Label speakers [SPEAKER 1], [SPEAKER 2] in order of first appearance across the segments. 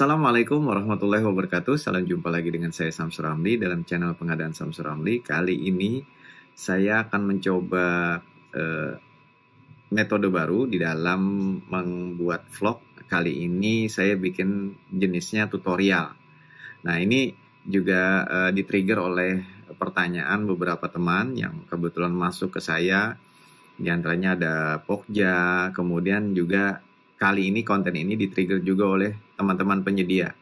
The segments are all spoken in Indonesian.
[SPEAKER 1] Assalamualaikum warahmatullahi wabarakatuh. Salam jumpa lagi dengan saya Samsur Ramli dalam channel pengadaan Samsur Ramli. Kali ini saya akan mencoba eh, metode baru di dalam membuat vlog. Kali ini saya bikin jenisnya tutorial. Nah, ini juga eh, di-trigger oleh pertanyaan beberapa teman yang kebetulan masuk ke saya. Di antaranya ada Pokja, kemudian juga kali ini konten ini di-trigger juga oleh teman-teman penyedia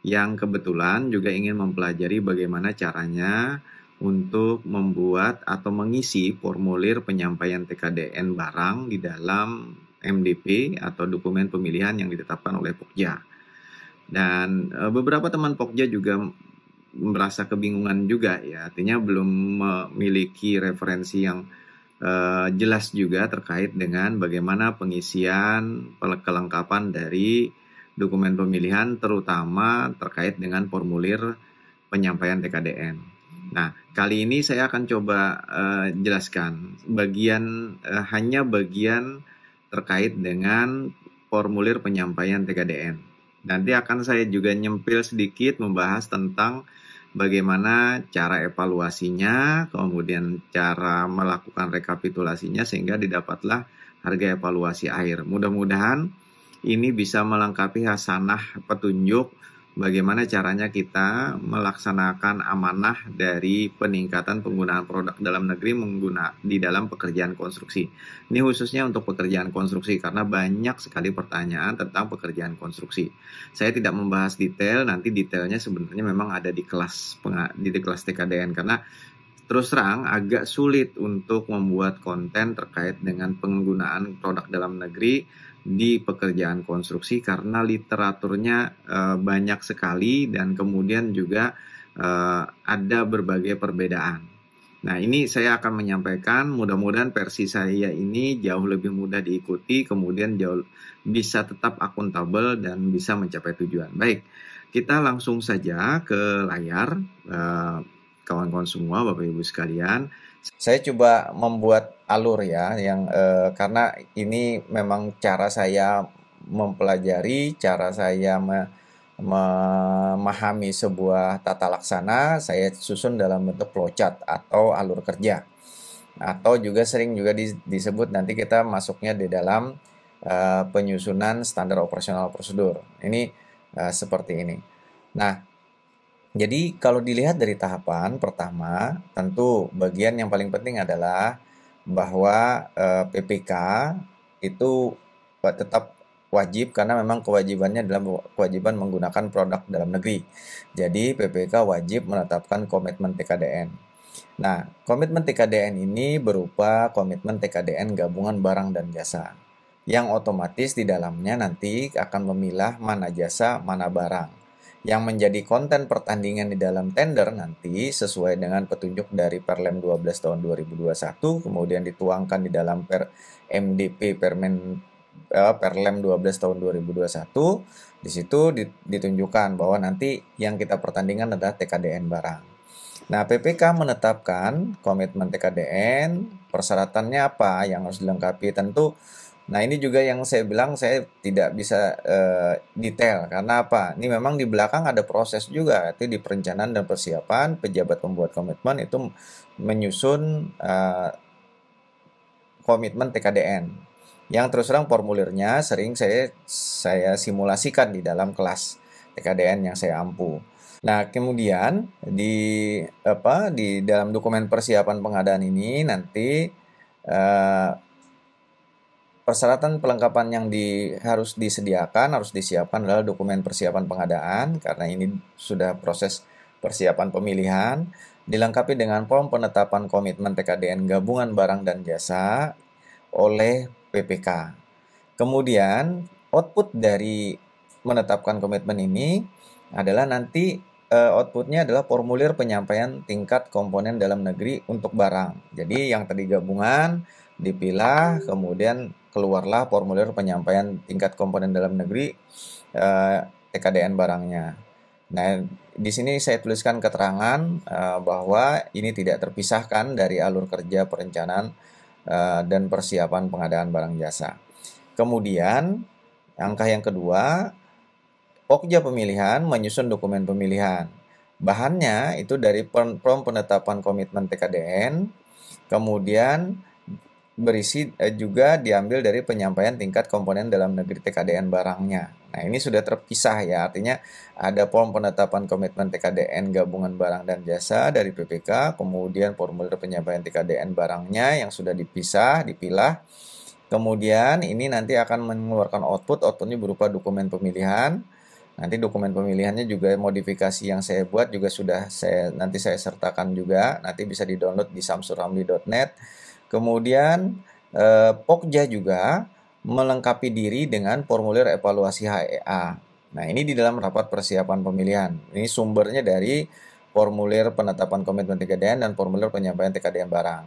[SPEAKER 1] yang kebetulan juga ingin mempelajari bagaimana caranya untuk membuat atau mengisi formulir penyampaian TKDN barang di dalam MDP atau dokumen pemilihan yang ditetapkan oleh Pokja. Dan eh, beberapa teman Pokja juga merasa kebingungan juga ya, artinya belum memiliki referensi yang Eh, jelas juga terkait dengan bagaimana pengisian kelengkapan dari dokumen pemilihan terutama terkait dengan formulir penyampaian TKDN. Nah, kali ini saya akan coba uh, jelaskan bagian uh, hanya bagian terkait dengan formulir penyampaian TKDN. Nanti akan saya juga nyempil sedikit membahas tentang bagaimana cara evaluasinya, kemudian cara melakukan rekapitulasinya sehingga didapatlah harga evaluasi air. Mudah-mudahan ini bisa melengkapi hasanah petunjuk bagaimana caranya kita melaksanakan amanah dari peningkatan penggunaan produk dalam negeri mengguna di dalam pekerjaan konstruksi. Ini khususnya untuk pekerjaan konstruksi karena banyak sekali pertanyaan tentang pekerjaan konstruksi. Saya tidak membahas detail, nanti detailnya sebenarnya memang ada di kelas di kelas TKDN karena terus terang agak sulit untuk membuat konten terkait dengan penggunaan produk dalam negeri di pekerjaan konstruksi karena literaturnya uh, banyak sekali dan kemudian juga uh, ada berbagai perbedaan. Nah, ini saya akan menyampaikan, mudah-mudahan versi saya ini jauh lebih mudah diikuti, kemudian jauh bisa tetap akuntabel dan bisa mencapai tujuan. Baik, kita langsung saja ke layar. Uh, kawan-kawan semua, Bapak Ibu sekalian. Saya coba membuat alur ya yang eh, karena ini memang cara saya mempelajari, cara saya me memahami sebuah tata laksana, saya susun dalam bentuk flowchart atau alur kerja. Atau juga sering juga disebut nanti kita masuknya di dalam eh, penyusunan standar operasional prosedur. Ini eh, seperti ini. Nah, jadi kalau dilihat dari tahapan pertama, tentu bagian yang paling penting adalah bahwa eh, PPK itu tetap wajib karena memang kewajibannya dalam kewajiban menggunakan produk dalam negeri. Jadi PPK wajib menetapkan komitmen TKDN. Nah, komitmen TKDN ini berupa komitmen TKDN gabungan barang dan jasa yang otomatis di dalamnya nanti akan memilah mana jasa, mana barang yang menjadi konten pertandingan di dalam tender nanti sesuai dengan petunjuk dari Perlem 12 tahun 2021 kemudian dituangkan di dalam per MDP Permen eh, Perlem 12 tahun 2021 di situ ditunjukkan bahwa nanti yang kita pertandingan adalah TKDN barang. Nah, PPK menetapkan komitmen TKDN, persyaratannya apa yang harus dilengkapi tentu Nah, ini juga yang saya bilang saya tidak bisa uh, detail karena apa? Ini memang di belakang ada proses juga itu di perencanaan dan persiapan pejabat pembuat komitmen itu menyusun uh, komitmen TKDN. Yang terus terang formulirnya sering saya saya simulasikan di dalam kelas TKDN yang saya ampu. Nah, kemudian di apa di dalam dokumen persiapan pengadaan ini nanti uh, persyaratan pelengkapan yang di, harus disediakan, harus disiapkan adalah dokumen persiapan pengadaan karena ini sudah proses persiapan pemilihan, dilengkapi dengan form penetapan komitmen TKDN gabungan barang dan jasa oleh PPK. Kemudian output dari menetapkan komitmen ini adalah nanti eh, outputnya adalah formulir penyampaian tingkat komponen dalam negeri untuk barang. Jadi yang tadi gabungan dipilah, kemudian keluarlah formulir penyampaian tingkat komponen dalam negeri eh, TKDN e barangnya. Nah, di sini saya tuliskan keterangan eh, bahwa ini tidak terpisahkan dari alur kerja perencanaan eh, dan persiapan pengadaan barang jasa. Kemudian, angka yang kedua, Pokja pemilihan menyusun dokumen pemilihan. Bahannya itu dari prom penetapan komitmen TKDN, kemudian berisi eh, juga diambil dari penyampaian tingkat komponen dalam negeri TKDN barangnya. Nah, ini sudah terpisah ya, artinya ada form penetapan komitmen TKDN gabungan barang dan jasa dari PPK, kemudian formulir penyampaian TKDN barangnya yang sudah dipisah, dipilah. Kemudian ini nanti akan mengeluarkan output, outputnya berupa dokumen pemilihan. Nanti dokumen pemilihannya juga modifikasi yang saya buat juga sudah saya nanti saya sertakan juga. Nanti bisa di-download di samsuramli.net Kemudian eh, Pokja juga melengkapi diri dengan formulir evaluasi HEA. Nah, ini di dalam rapat persiapan pemilihan. Ini sumbernya dari formulir penetapan komitmen TKDN dan formulir penyampaian TKDN barang.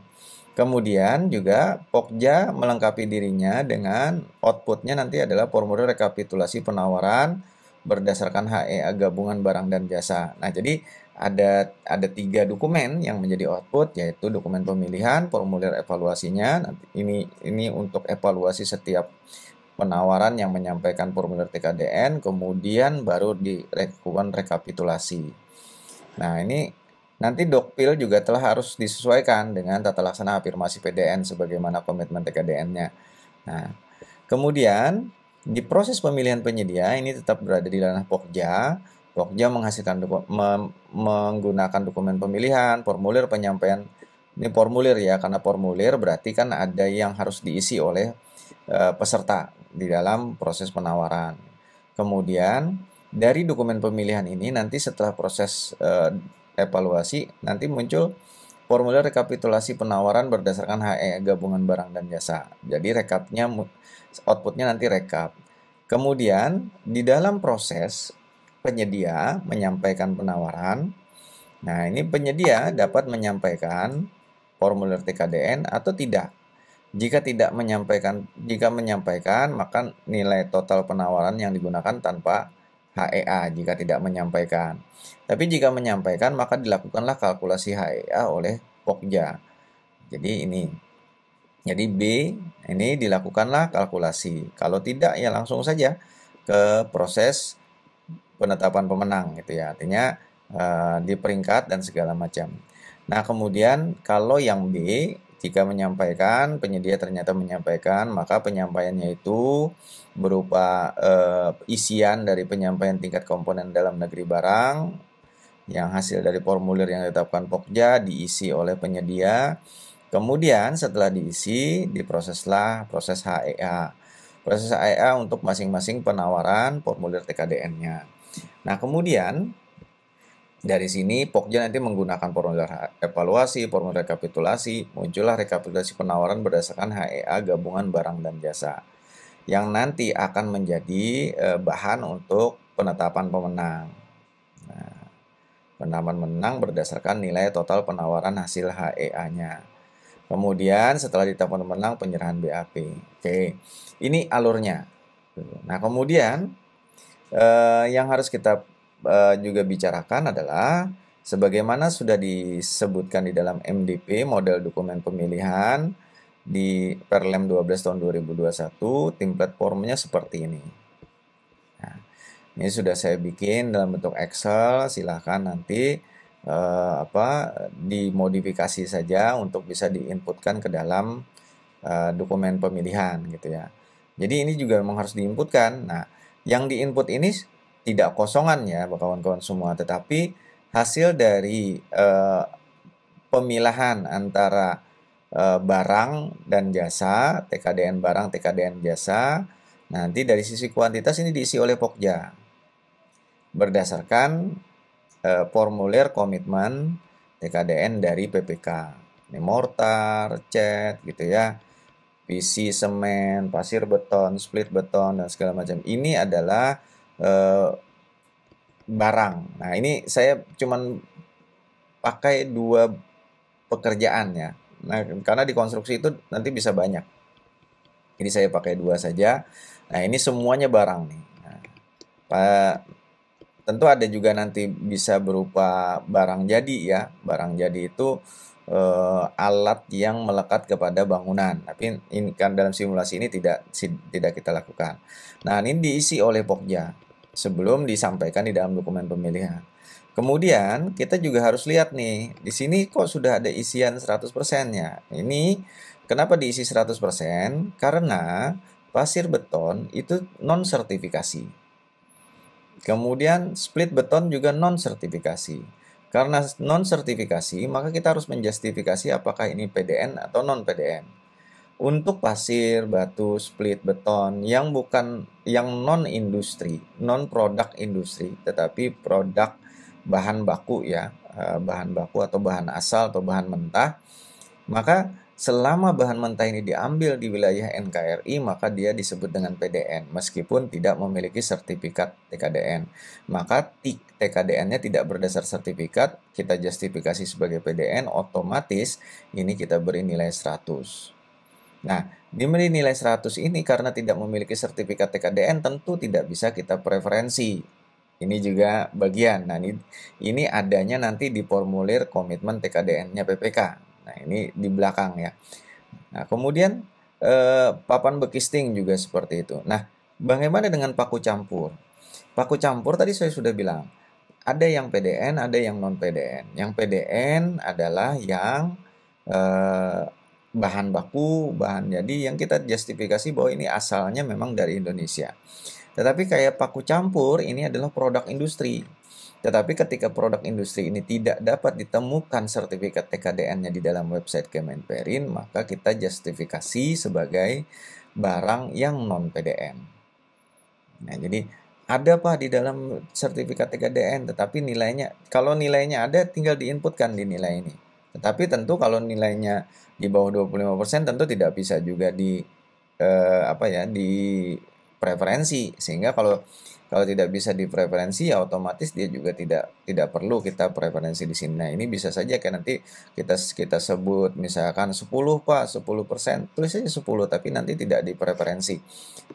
[SPEAKER 1] Kemudian juga Pokja melengkapi dirinya dengan outputnya nanti adalah formulir rekapitulasi penawaran berdasarkan HEA gabungan barang dan jasa. Nah, jadi ada ada tiga dokumen yang menjadi output yaitu dokumen pemilihan, formulir evaluasinya. ini ini untuk evaluasi setiap penawaran yang menyampaikan formulir TKDN, kemudian baru dilakukan rekapitulasi. Nah ini nanti dokpil juga telah harus disesuaikan dengan tata laksana afirmasi PDN sebagaimana komitmen TKDN-nya. Nah kemudian di proses pemilihan penyedia ini tetap berada di ranah pokja Pokja menghasilkan doku, me, menggunakan dokumen pemilihan, formulir penyampaian ini formulir ya karena formulir berarti kan ada yang harus diisi oleh e, peserta di dalam proses penawaran. Kemudian dari dokumen pemilihan ini nanti setelah proses e, evaluasi nanti muncul formulir rekapitulasi penawaran berdasarkan HE gabungan barang dan jasa. Jadi rekapnya outputnya nanti rekap. Kemudian di dalam proses penyedia menyampaikan penawaran. Nah, ini penyedia dapat menyampaikan formulir TKDN atau tidak. Jika tidak menyampaikan, jika menyampaikan, maka nilai total penawaran yang digunakan tanpa HEA jika tidak menyampaikan. Tapi jika menyampaikan, maka dilakukanlah kalkulasi HEA oleh Pokja. Jadi ini. Jadi B ini dilakukanlah kalkulasi. Kalau tidak ya langsung saja ke proses penetapan pemenang gitu ya. Artinya uh, di peringkat dan segala macam. Nah, kemudian kalau yang B jika menyampaikan penyedia ternyata menyampaikan maka penyampaiannya itu berupa uh, isian dari penyampaian tingkat komponen dalam negeri barang yang hasil dari formulir yang ditetapkan Pokja diisi oleh penyedia. Kemudian setelah diisi diproseslah proses HEA. Proses HEA untuk masing-masing penawaran formulir TKDN-nya. Nah, kemudian dari sini Pokja nanti menggunakan formula evaluasi, formula rekapitulasi, muncullah rekapitulasi penawaran berdasarkan HEA gabungan barang dan jasa yang nanti akan menjadi eh, bahan untuk penetapan pemenang. Nah, menang berdasarkan nilai total penawaran hasil HEA-nya. Kemudian setelah ditetapkan pemenang penyerahan BAP. Oke. Ini alurnya. Nah, kemudian eh, yang harus kita eh, juga bicarakan adalah sebagaimana sudah disebutkan di dalam MDP model dokumen pemilihan di Perlem 12 tahun 2021 template formnya seperti ini nah, ini sudah saya bikin dalam bentuk Excel silahkan nanti eh, apa dimodifikasi saja untuk bisa diinputkan ke dalam eh, dokumen pemilihan gitu ya jadi ini juga memang harus diinputkan nah yang di input ini tidak kosongan ya, kawan-kawan semua, tetapi hasil dari eh, pemilahan antara eh, barang dan jasa, TKDN barang, TKDN jasa, nanti dari sisi kuantitas ini diisi oleh Pokja berdasarkan eh, formulir komitmen TKDN dari PPK, ini mortar, cat gitu ya. PC semen, pasir beton, split beton dan segala macam. Ini adalah eh, barang. Nah, ini saya cuman pakai dua pekerjaan ya. Nah, karena di konstruksi itu nanti bisa banyak. Jadi saya pakai dua saja. Nah, ini semuanya barang nih. Nah, tentu ada juga nanti bisa berupa barang jadi ya. Barang jadi itu uh, alat yang melekat kepada bangunan. Tapi ini kan dalam simulasi ini tidak tidak kita lakukan. Nah, ini diisi oleh Pokja sebelum disampaikan di dalam dokumen pemilihan. Kemudian kita juga harus lihat nih, di sini kok sudah ada isian 100%-nya. Ini kenapa diisi 100%? Karena pasir beton itu non sertifikasi. Kemudian split beton juga non sertifikasi. Karena non-sertifikasi, maka kita harus menjustifikasi apakah ini PDN atau non-PDN. Untuk pasir, batu, split, beton yang bukan yang non-industri, non-produk industri, tetapi produk bahan baku ya, eh, bahan baku atau bahan asal atau bahan mentah, maka Selama bahan mentah ini diambil di wilayah NKRI, maka dia disebut dengan PDN, meskipun tidak memiliki sertifikat TKDN. Maka TKDN-nya tidak berdasar sertifikat, kita justifikasi sebagai PDN, otomatis ini kita beri nilai 100. Nah, diberi nilai 100 ini karena tidak memiliki sertifikat TKDN tentu tidak bisa kita preferensi. Ini juga bagian. Nah, ini, ini adanya nanti di formulir komitmen TKDN-nya PPK Nah, ini di belakang ya. Nah, kemudian eh, papan bekisting juga seperti itu. Nah, bagaimana dengan paku campur? Paku campur tadi saya sudah bilang, ada yang PDN, ada yang non PDN. Yang PDN adalah yang eh, bahan baku, bahan jadi yang kita justifikasi bahwa ini asalnya memang dari Indonesia. Tetapi kayak paku campur ini adalah produk industri. Tetapi ketika produk industri ini tidak dapat ditemukan sertifikat TKDN-nya di dalam website Kemenperin, maka kita justifikasi sebagai barang yang non PDN. Nah, jadi ada apa di dalam sertifikat TKDN, tetapi nilainya kalau nilainya ada tinggal diinputkan di nilai ini. Tetapi tentu kalau nilainya di bawah 25% tentu tidak bisa juga di eh, apa ya di preferensi sehingga kalau kalau tidak bisa dipreferensi ya otomatis dia juga tidak tidak perlu kita preferensi di sini. Nah, ini bisa saja kan nanti kita kita sebut misalkan 10 Pak, 10%. Tulis saja 10 tapi nanti tidak dipreferensi.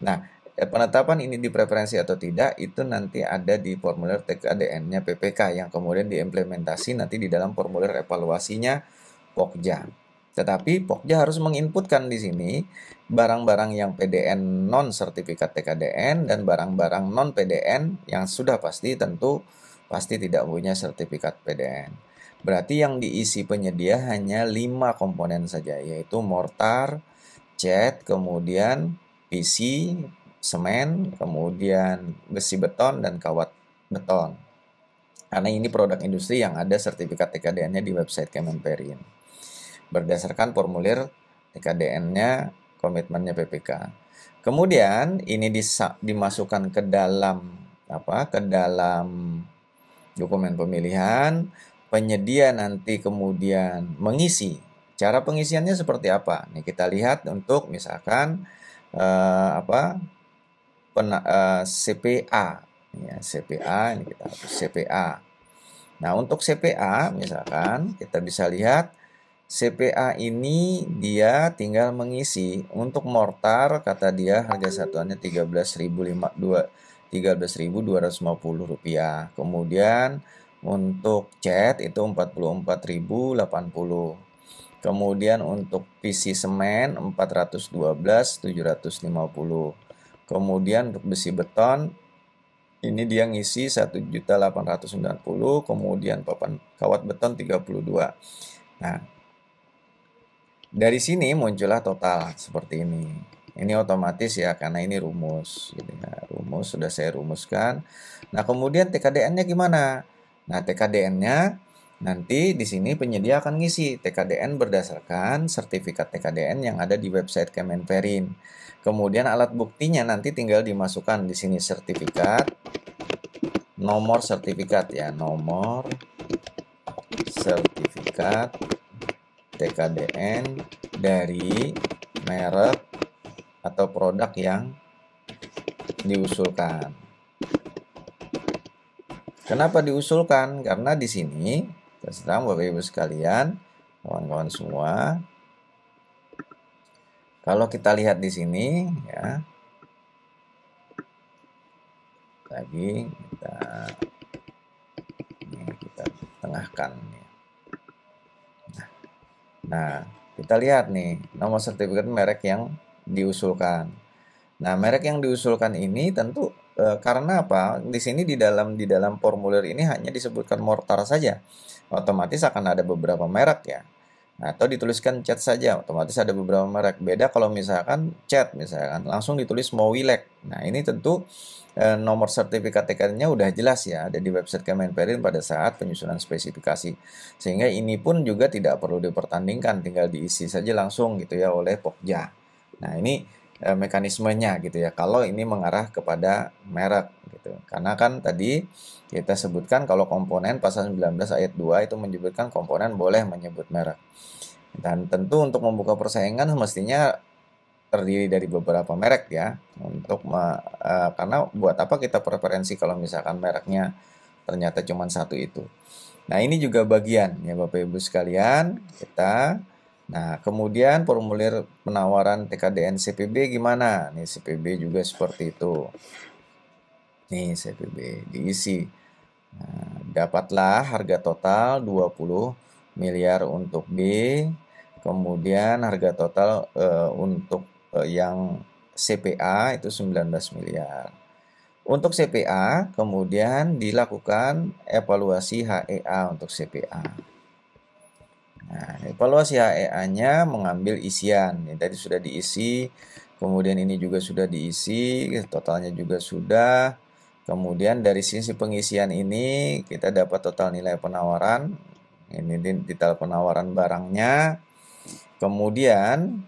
[SPEAKER 1] Nah, eh, penetapan ini dipreferensi atau tidak itu nanti ada di formulir TKDN-nya PPK yang kemudian diimplementasi nanti di dalam formulir evaluasinya Pokja. Tetapi Pokja harus menginputkan di sini barang-barang yang PDN non sertifikat TKDN dan barang-barang non PDN yang sudah pasti tentu pasti tidak punya sertifikat PDN. Berarti yang diisi penyedia hanya 5 komponen saja yaitu mortar, cat, kemudian PC, semen, kemudian besi beton dan kawat beton. Karena ini produk industri yang ada sertifikat TKDN-nya di website Kemenperin berdasarkan formulir TKDN-nya komitmennya PPK. Kemudian ini dimasukkan ke dalam apa? ke dalam dokumen pemilihan, penyedia nanti kemudian mengisi. Cara pengisiannya seperti apa? Nih kita lihat untuk misalkan eh, apa? Pena, eh, CPA ya CPA ini kita CPA. Nah, untuk CPA misalkan kita bisa lihat CPA ini dia tinggal mengisi untuk mortar kata dia harga satuannya 13.250 rupiah. Kemudian untuk cat itu 44.080. Kemudian untuk PC semen 412.750. Kemudian untuk besi beton ini dia ngisi 1.890, kemudian papan kawat beton 32. Nah, dari sini muncullah total seperti ini. Ini otomatis ya karena ini rumus. Gitu ya. Rumus sudah saya rumuskan. Nah kemudian TKDN-nya gimana? Nah TKDN-nya nanti di sini penyedia akan ngisi TKDN berdasarkan sertifikat TKDN yang ada di website Kemenperin. Kemudian alat buktinya nanti tinggal dimasukkan di sini sertifikat, nomor sertifikat ya, nomor sertifikat TKDN dari merek atau produk yang diusulkan. Kenapa diusulkan? Karena di sini terserah Bapak Ibu sekalian, kawan-kawan semua. Kalau kita lihat di sini ya. Lagi kita ini kita tengahkan Nah, kita lihat nih nomor sertifikat merek yang diusulkan. Nah, merek yang diusulkan ini tentu e, karena apa? Di sini di dalam di dalam formulir ini hanya disebutkan mortar saja. Otomatis akan ada beberapa merek ya atau dituliskan chat saja otomatis ada beberapa merek beda kalau misalkan chat misalkan langsung ditulis mau Mowilek nah ini tentu e, nomor sertifikat TKN-nya udah jelas ya ada di website Kemenperin pada saat penyusunan spesifikasi sehingga ini pun juga tidak perlu dipertandingkan tinggal diisi saja langsung gitu ya oleh Pokja nah ini Eh, mekanismenya gitu ya kalau ini mengarah kepada merek gitu karena kan tadi kita sebutkan kalau komponen pasal 19 ayat 2 itu menyebutkan komponen boleh menyebut merek dan tentu untuk membuka persaingan mestinya terdiri dari beberapa merek ya untuk eh, karena buat apa kita preferensi kalau misalkan mereknya ternyata cuma satu itu nah ini juga bagian ya Bapak Ibu sekalian kita Nah, kemudian formulir penawaran TKDN CPB gimana? Nih CPB juga seperti itu. Nih CPB diisi. Nah, dapatlah harga total 20 miliar untuk B, kemudian harga total uh, untuk uh, yang CPA itu 19 miliar. Untuk CPA kemudian dilakukan evaluasi HEA untuk CPA. Nah, evaluasi HEA-nya mengambil isian. Ini tadi sudah diisi, kemudian ini juga sudah diisi, totalnya juga sudah. Kemudian dari sisi pengisian ini kita dapat total nilai penawaran. Ini detail penawaran barangnya. Kemudian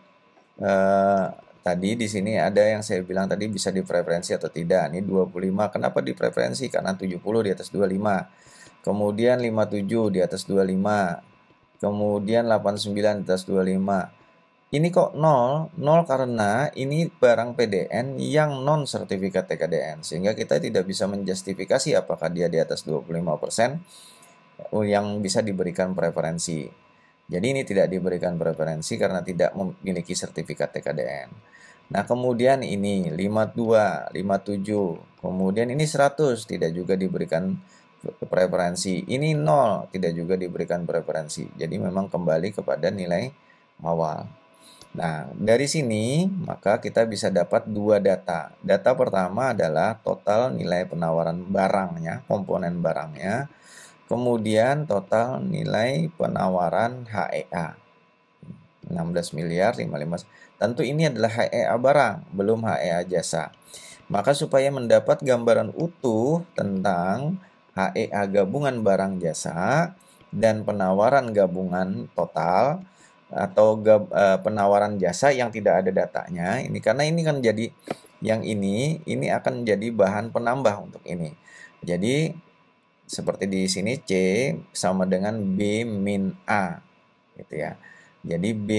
[SPEAKER 1] eh, tadi di sini ada yang saya bilang tadi bisa dipreferensi atau tidak. Ini 25. Kenapa dipreferensi? Karena 70 di atas 25. Kemudian 57 di atas 25 Kemudian 89 atas 25. Ini kok 0? 0 karena ini barang PDN yang non sertifikat TKDN. Sehingga kita tidak bisa menjustifikasi apakah dia di atas 25% yang bisa diberikan preferensi. Jadi ini tidak diberikan preferensi karena tidak memiliki sertifikat TKDN. Nah kemudian ini 52, 57, kemudian ini 100 tidak juga diberikan preferensi. Ini nol, tidak juga diberikan preferensi. Jadi memang kembali kepada nilai awal. Nah, dari sini maka kita bisa dapat dua data. Data pertama adalah total nilai penawaran barangnya, komponen barangnya. Kemudian total nilai penawaran HEA 16 miliar 55. Tentu ini adalah HEA barang, belum HEA jasa. Maka supaya mendapat gambaran utuh tentang HEA gabungan barang jasa dan penawaran gabungan total atau gab, e, penawaran jasa yang tidak ada datanya ini karena ini kan jadi yang ini ini akan jadi bahan penambah untuk ini jadi seperti di sini C sama dengan B min A gitu ya jadi B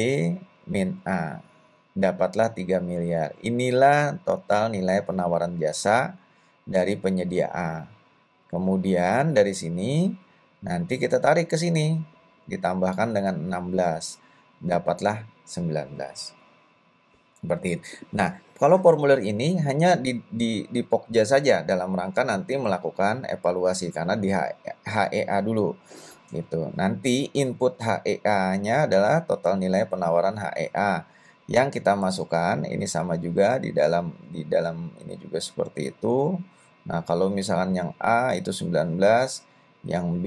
[SPEAKER 1] min A dapatlah 3 miliar inilah total nilai penawaran jasa dari penyedia A Kemudian dari sini nanti kita tarik ke sini ditambahkan dengan 16 dapatlah 19 seperti itu. Nah, kalau formulir ini hanya di, di, di Pokja saja dalam rangka nanti melakukan evaluasi karena di HEA e dulu gitu. Nanti input HEA-nya adalah total nilai penawaran HEA yang kita masukkan ini sama juga di dalam di dalam ini juga seperti itu Nah, kalau misalkan yang A itu 19, yang B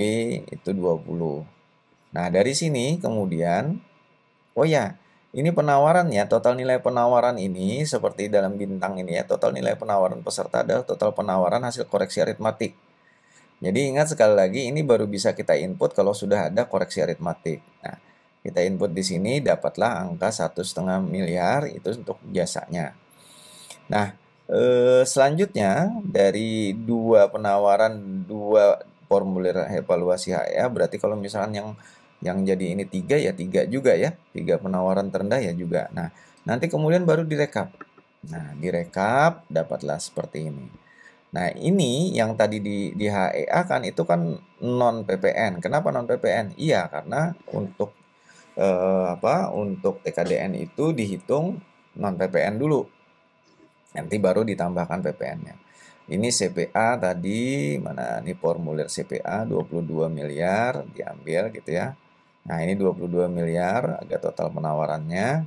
[SPEAKER 1] itu 20. Nah, dari sini kemudian, oh ya, ini penawaran ya, total nilai penawaran ini seperti dalam bintang ini ya, total nilai penawaran peserta adalah total penawaran hasil koreksi aritmatik. Jadi ingat sekali lagi, ini baru bisa kita input kalau sudah ada koreksi aritmatik. Nah, kita input di sini dapatlah angka satu miliar itu untuk jasanya. Nah, Eh, selanjutnya dari dua penawaran dua formulir evaluasi HEA berarti kalau misalkan yang yang jadi ini tiga ya tiga juga ya tiga penawaran terendah ya juga. Nah nanti kemudian baru direkap. Nah direkap dapatlah seperti ini. Nah ini yang tadi di, di HEA kan itu kan non PPN. Kenapa non PPN? Iya karena untuk eh, apa untuk TKDN itu dihitung non PPN dulu Nanti baru ditambahkan PPN-nya. Ini CPA tadi, mana ini formulir CPA 22 miliar diambil gitu ya. Nah, ini 22 miliar agak total penawarannya.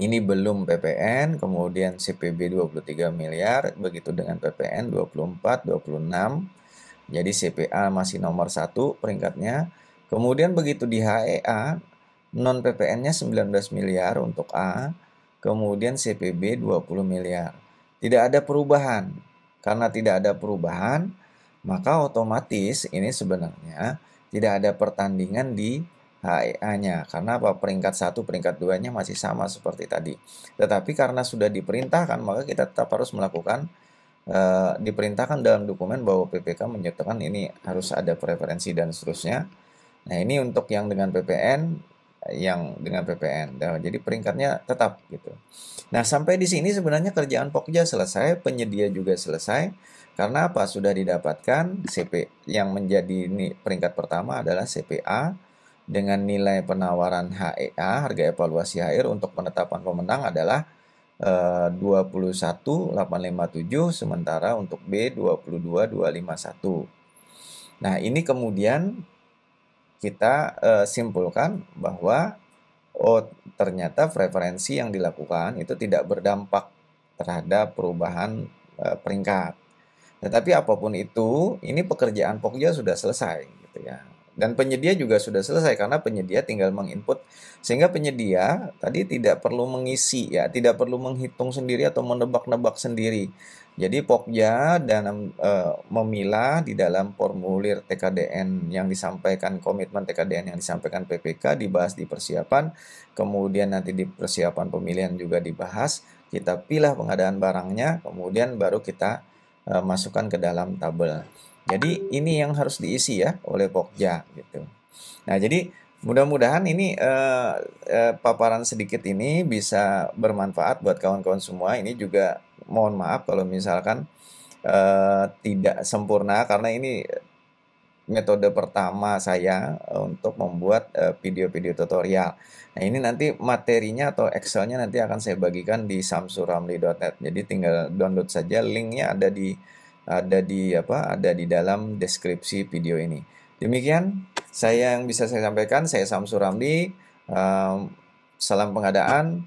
[SPEAKER 1] Ini belum PPN, kemudian CPB 23 miliar, begitu dengan PPN 24, 26. Jadi CPA masih nomor satu peringkatnya. Kemudian begitu di HEA, non PPN-nya 19 miliar untuk A, kemudian CPB 20 miliar. Tidak ada perubahan. Karena tidak ada perubahan, maka otomatis ini sebenarnya tidak ada pertandingan di HEA-nya. Karena apa? Peringkat 1, peringkat 2-nya masih sama seperti tadi. Tetapi karena sudah diperintahkan, maka kita tetap harus melakukan Uh, diperintahkan dalam dokumen bahwa PPK menyatakan ini harus ada preferensi dan seterusnya. Nah, ini untuk yang dengan PPN yang dengan PPN. Nah, jadi peringkatnya tetap gitu. Nah, sampai di sini sebenarnya kerjaan Pokja selesai, penyedia juga selesai. Karena apa? Sudah didapatkan CP yang menjadi peringkat pertama adalah CPA dengan nilai penawaran HEA, harga evaluasi air e untuk penetapan pemenang adalah eh, 21857 sementara untuk B 22251. Nah, ini kemudian kita uh, simpulkan bahwa oh ternyata preferensi yang dilakukan itu tidak berdampak terhadap perubahan uh, peringkat. Tetapi apapun itu, ini pekerjaan Pokja sudah selesai gitu ya. Dan penyedia juga sudah selesai karena penyedia tinggal menginput sehingga penyedia tadi tidak perlu mengisi ya, tidak perlu menghitung sendiri atau menebak-nebak sendiri. Jadi Pokja dan e, memilah di dalam formulir TKDN yang disampaikan komitmen TKDN yang disampaikan PPK dibahas di persiapan, kemudian nanti di persiapan pemilihan juga dibahas. Kita pilih pengadaan barangnya, kemudian baru kita e, masukkan ke dalam tabel. Jadi ini yang harus diisi ya oleh Pokja gitu. Nah jadi Mudah-mudahan ini uh, paparan sedikit ini bisa bermanfaat buat kawan-kawan semua. Ini juga mohon maaf kalau misalkan uh, tidak sempurna karena ini metode pertama saya untuk membuat eh, video-video uh, tutorial. Nah ini nanti materinya atau Excelnya nanti akan saya bagikan di samsuramli.net. Jadi tinggal download saja linknya ada di ada di apa ada di dalam deskripsi video ini. Demikian saya yang bisa saya sampaikan. Saya Samsuramli. Um, salam pengadaan.